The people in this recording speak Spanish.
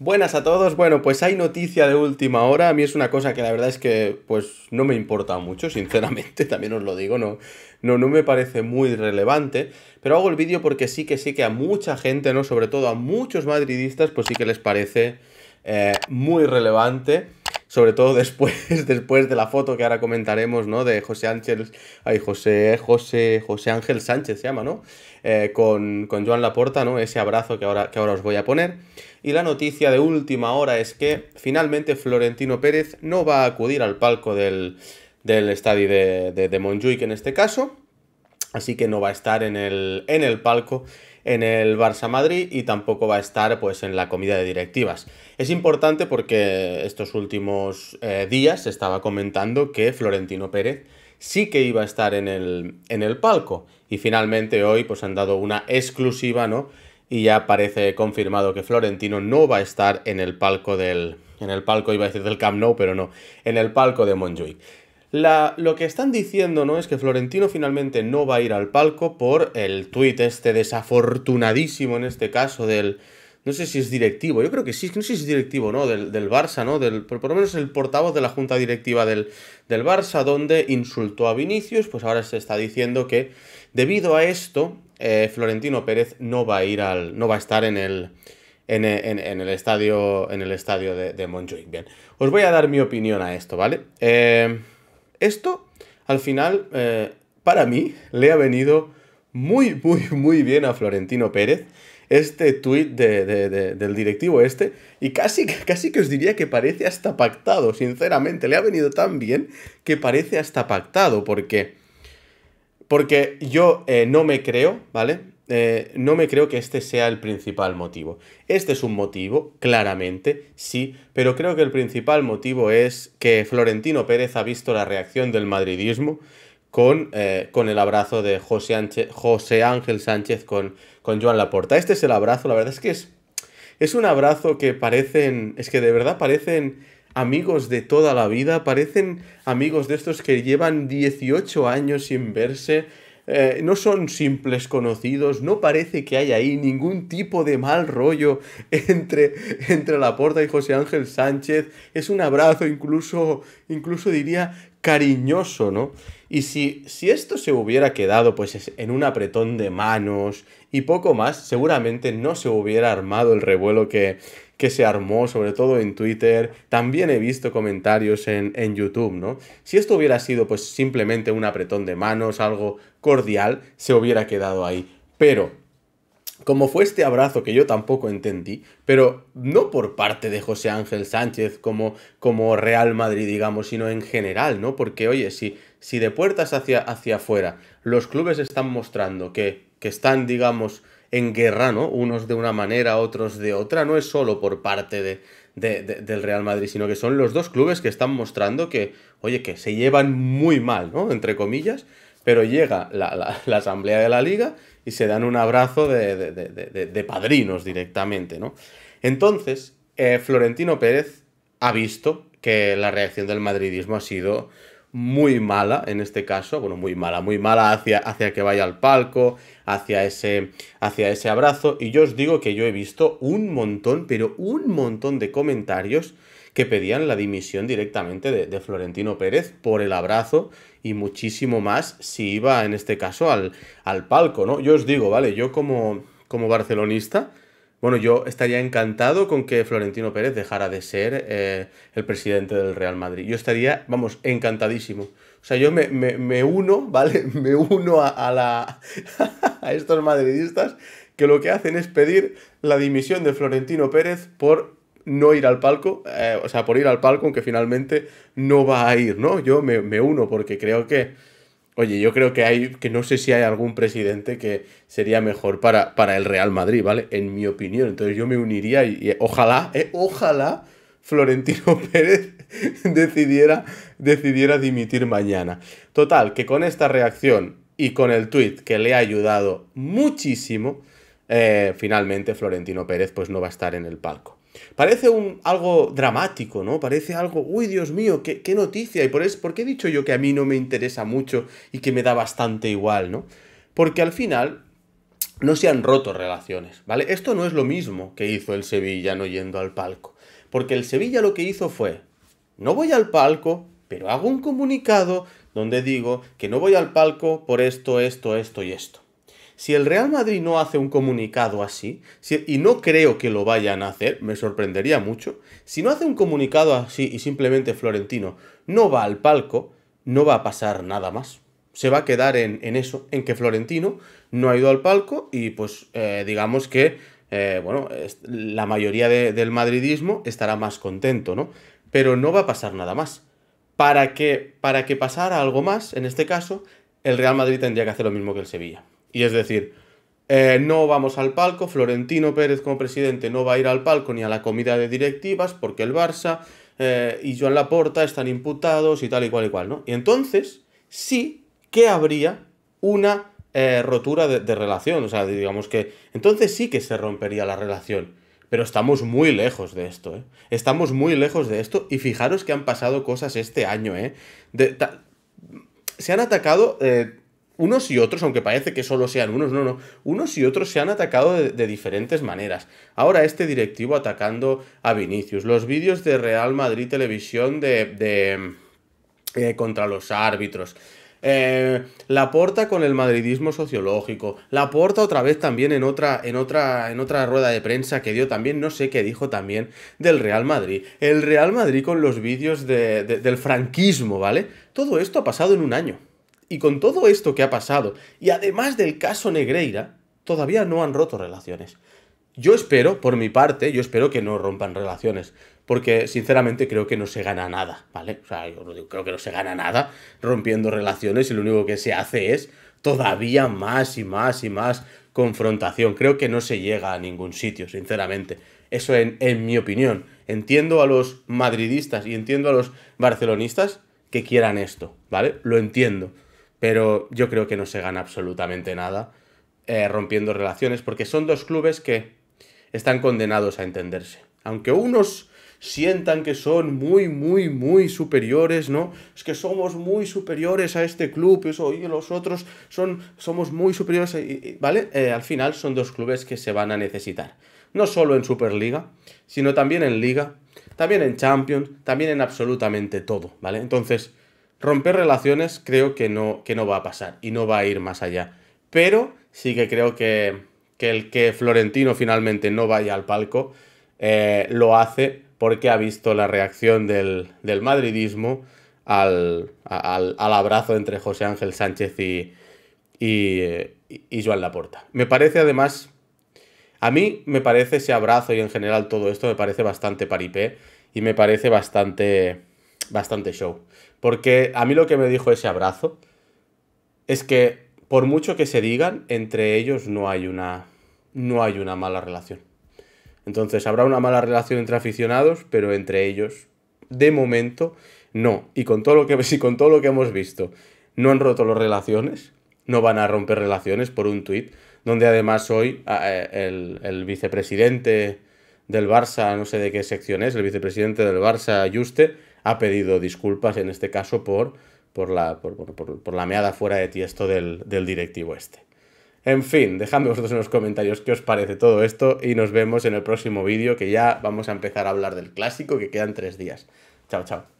Buenas a todos, bueno pues hay noticia de última hora, a mí es una cosa que la verdad es que pues no me importa mucho, sinceramente, también os lo digo, no, no, no me parece muy relevante, pero hago el vídeo porque sí que sí que a mucha gente, ¿no? Sobre todo a muchos madridistas, pues sí que les parece eh, muy relevante sobre todo después, después de la foto que ahora comentaremos, ¿no? De José Ángel, José Ángel Sánchez se llama, ¿no? Eh, con, con, Joan Laporta, ¿no? Ese abrazo que ahora, que ahora os voy a poner. Y la noticia de última hora es que finalmente Florentino Pérez no va a acudir al palco del, del estadio de, de, de Montjuic en este caso, así que no va a estar en el, en el palco en el Barça Madrid y tampoco va a estar pues en la comida de directivas. Es importante porque estos últimos eh, días se estaba comentando que Florentino Pérez sí que iba a estar en el, en el palco y finalmente hoy pues han dado una exclusiva, ¿no? Y ya parece confirmado que Florentino no va a estar en el palco del en el palco iba a decir del Camp Nou, pero no, en el palco de Montjuic lo que están diciendo, ¿no? Es que Florentino finalmente no va a ir al palco por el tuit este desafortunadísimo, en este caso, del. No sé si es directivo, yo creo que sí, no sé si es directivo, ¿no? Del, del Barça, ¿no? por, lo menos el portavoz de la junta directiva del, del Barça, donde insultó a Vinicius, pues ahora se está diciendo que debido a esto, eh, Florentino Pérez no va a ir al. no va a estar en el. En, en, el estadio, en el estadio de, de Montjuic. Bien, os voy a dar mi opinión a esto, ¿vale? Eh, esto, al final, eh, para mí, le ha venido muy, muy, muy bien a Florentino Pérez este tuit del directivo este y casi, casi que os diría que parece hasta pactado, sinceramente, le ha venido tan bien que parece hasta pactado, porque, porque yo eh, no me creo, ¿vale? Eh, no me creo que este sea el principal motivo. Este es un motivo, claramente, sí, pero creo que el principal motivo es que Florentino Pérez ha visto la reacción del madridismo con, eh, el abrazo de José, Ángel Sánchez con, con Joan Laporta. Este es el abrazo, la verdad es que es, es un abrazo que parecen, es que de verdad parecen amigos de toda la vida, parecen amigos de estos que llevan 18 años sin verse eh, no son simples conocidos, no parece que haya ahí ningún tipo de mal rollo entre, entre Laporta y José Ángel Sánchez, es un abrazo incluso, incluso diría cariñoso, ¿no? Y si, si esto se hubiera quedado pues en un apretón de manos y poco más, seguramente no se hubiera armado el revuelo que, que se armó, sobre todo en Twitter. También he visto comentarios en, en, YouTube, ¿no? Si esto hubiera sido pues simplemente un apretón de manos, algo cordial se hubiera quedado ahí. Pero, como fue este abrazo que yo tampoco entendí, pero no por parte de José Ángel Sánchez como, como Real Madrid, digamos, sino en general, ¿no? Porque, oye, si, si de puertas hacia, hacia afuera los clubes están mostrando que, que están, digamos, en guerra, ¿no? Unos de una manera, otros de otra. No es solo por parte de, del Real Madrid, sino que son los dos clubes que están mostrando que, oye, que se llevan muy mal, ¿no? Entre comillas. Pero llega la, asamblea de la liga y se dan un abrazo de, padrinos directamente, ¿no? Entonces, eh, Florentino Pérez ha visto que la reacción del madridismo ha sido muy mala en este caso, bueno, muy mala, muy mala hacia, hacia que vaya al palco, hacia ese, hacia ese abrazo. Y yo os digo que yo he visto un montón, pero un montón de comentarios que pedían la dimisión directamente de, Florentino Pérez por el abrazo y muchísimo más si iba en este caso al, al palco, ¿no? Yo os digo, ¿vale? Yo como, como barcelonista, bueno, yo estaría encantado con que Florentino Pérez dejara de ser eh, el presidente del Real Madrid. Yo estaría, vamos, encantadísimo. O sea, yo me, uno, ¿vale? Me uno a la, a estos madridistas que lo que hacen es pedir la dimisión de Florentino Pérez por no ir al palco, eh, o sea, por ir al palco, aunque finalmente no va a ir, ¿no? Yo me, uno porque creo que, oye, yo creo que hay, que no sé si hay algún presidente que sería mejor para, para el Real Madrid, ¿vale? En mi opinión, entonces yo me uniría y, ojalá, eh, ojalá Florentino Pérez decidiera, decidiera dimitir mañana. Total, que con esta reacción y con el tweet que le ha ayudado muchísimo, eh, finalmente Florentino Pérez pues no va a estar en el palco. Parece un, algo dramático, ¿no? Parece algo, uy, Dios mío, qué, noticia. Y por, eso, ¿por qué he dicho yo que a mí no me interesa mucho y que me da bastante igual, ¿no? Porque al final no se han roto relaciones, ¿vale? Esto no es lo mismo que hizo el Sevilla no yendo al palco. Porque el Sevilla lo que hizo fue, no voy al palco, pero hago un comunicado donde digo que no voy al palco por esto, esto, esto y esto. Si el Real Madrid no hace un comunicado así, y no creo que lo vayan a hacer, me sorprendería mucho, si no hace un comunicado así y simplemente Florentino no va al palco, no va a pasar nada más. Se va a quedar en, eso, en que Florentino no ha ido al palco y pues eh, digamos que, eh, bueno, la mayoría del madridismo estará más contento, ¿no? Pero no va a pasar nada más. Para que, para que pasara algo más, en este caso, el Real Madrid tendría que hacer lo mismo que el Sevilla. Y es decir, eh, no vamos al palco, Florentino Pérez como presidente no va a ir al palco ni a la comida de directivas porque el Barça eh, y Joan Laporta están imputados y tal y cual y cual, ¿no? Y entonces sí que habría una eh, rotura de, relación, o sea, digamos que entonces sí que se rompería la relación. Pero estamos muy lejos de esto, ¿eh? Estamos muy lejos de esto y fijaros que han pasado cosas este año, ¿eh? se han atacado unos y otros, aunque parece que solo sean unos, no, no, unos y otros se han atacado de, diferentes maneras. Ahora este directivo atacando a Vinicius, los vídeos de Real Madrid Televisión de, de eh, contra los árbitros. Eh, la porta con el madridismo sociológico. La porta otra vez también en otra, en otra, en otra rueda de prensa que dio también, no sé qué dijo también, del Real Madrid. El Real Madrid con los vídeos de, del franquismo, ¿vale? Todo esto ha pasado en un año. Y con todo esto que ha pasado, y además del caso Negreira, todavía no han roto relaciones. Yo espero, por mi parte, yo espero que no rompan relaciones, porque sinceramente creo que no se gana nada, ¿vale? O sea, yo creo que no se gana nada rompiendo relaciones y lo único que se hace es todavía más y más y más confrontación. Creo que no se llega a ningún sitio, sinceramente. Eso en, en mi opinión. Entiendo a los madridistas y entiendo a los barcelonistas que quieran esto, ¿vale? Lo entiendo pero yo creo que no se gana absolutamente nada eh, rompiendo relaciones, porque son dos clubes que están condenados a entenderse. Aunque unos sientan que son muy, muy, muy superiores, ¿no? Es que somos muy superiores a este club eso, y los otros son, somos muy superiores, ¿vale? Eh, al final son dos clubes que se van a necesitar. No solo en Superliga, sino también en Liga, también en Champions, también en absolutamente todo, ¿vale? Entonces, romper relaciones creo que no, que no va a pasar y no va a ir más allá. Pero sí que creo que, el que Florentino finalmente no vaya al palco eh, lo hace porque ha visto la reacción del, madridismo al, abrazo entre José Ángel Sánchez y, y Joan Laporta. Me parece además, a mí me parece ese abrazo y en general todo esto me parece bastante paripé y me parece bastante bastante show. Porque a mí lo que me dijo ese abrazo es que por mucho que se digan, entre ellos no hay una, no hay una mala relación. Entonces habrá una mala relación entre aficionados, pero entre ellos, de momento, no. Y con todo lo que, con todo lo que hemos visto no han roto las relaciones, no van a romper relaciones por un tuit, donde además hoy ah, eh, el, el vicepresidente del Barça, no sé de qué sección es, el vicepresidente del Barça, Juste, ha pedido disculpas en este caso por, por, la, por, la meada fuera de tiesto del, del directivo este. En fin, dejadme vosotros en los comentarios qué os parece todo esto y nos vemos en el próximo vídeo que ya vamos a empezar a hablar del clásico que quedan tres días. Chao, chao.